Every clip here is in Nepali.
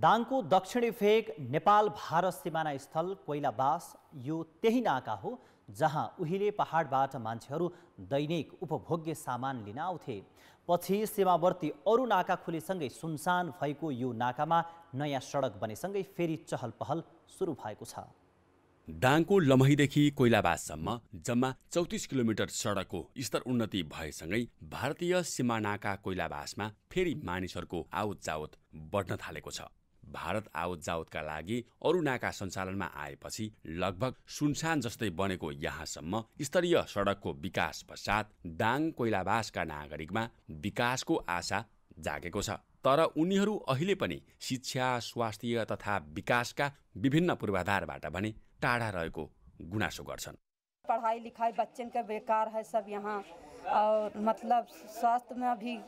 दाङको दक्षिणी फेक नेपाल भारत सिमाना स्थल कोइलाबास यो त्यही नाका हो जहाँ उहिले पहाडबाट मान्छेहरू दैनिक उपभोग्य सामान लिन आउँथे पछि सीमावर्ती अरू नाका खुलेसँगै सुनसान भएको यो नाकामा नयाँ सडक बनेसँगै फेरि चहल पहल सुरु भएको छ दाङको लम्हीदेखि कोइलाबाससम्म जम्मा चौतिस किलोमिटर सडकको स्तर उन्नति भएसँगै भारतीय सीमानाका कोइलाबासमा फेरि मानिसहरूको आवत जावत बढ्न थालेको छ भारत आवत जावतका लागि अरू नाका सञ्चालनमा आएपछि लगभग सुनसान जस्तै बनेको यहाँसम्म स्तरीय सडकको विकास पश्चात दाङ कोइलावासका नागरिकमा विकासको आशा जागेको छ तर उनीहरू अहिले पनि शिक्षा स्वास्थ्य तथा विकासका विभिन्न पूर्वाधारबाट भने टाढा रहेको गुनासो गर्छन् पढ़ाई लिखाइ बच्चन बेकार है सब यहाँ मतलब स्वास्थ्यमा भी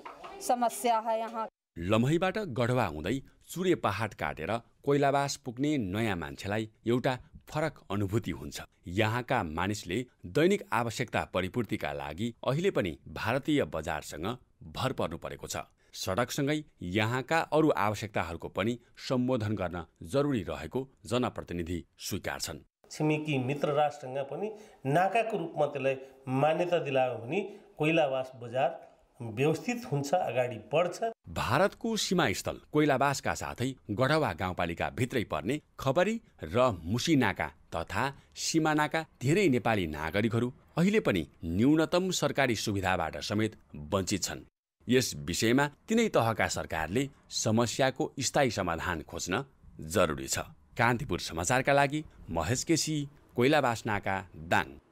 समस्या है यहाँ लम्हीबाट गढवा हुँदै चुरे पहाड काटेर कोइलावास पुग्ने नयाँ मान्छेलाई एउटा फरक अनुभूति हुन्छ यहाँका मानिसले दैनिक आवश्यकता परिपूर्तिका लागि अहिले पनि भारतीय बजारसँग भर पर्नु परेको छ सडकसँगै यहाँका अरू आवश्यकताहरूको पनि सम्बोधन गर्न जरुरी रहेको जनप्रतिनिधि छन् छिमेकी मित्र राष्ट्रसँग पनि नाकाको रूपमा त्यसलाई मान्यता दिलायो भने कोइलावास बजार व्यवस्थित हुन्छ अगाडि बढ्छ भारतको सीमास्थल कोइलाबासका साथै गढवा गाउँपालिका भित्रै पर्ने खबरी र मुसिनाका तथा सिमानाका धेरै नेपाली नागरिकहरू अहिले पनि न्यूनतम सरकारी सुविधाबाट समेत वञ्चित छन् यस विषयमा तिनै तहका सरकारले समस्याको स्थायी समाधान खोज्न जरुरी छ कान्तिपुर समाचारका लागि महेश केसी कोइलाबास नाका दाङ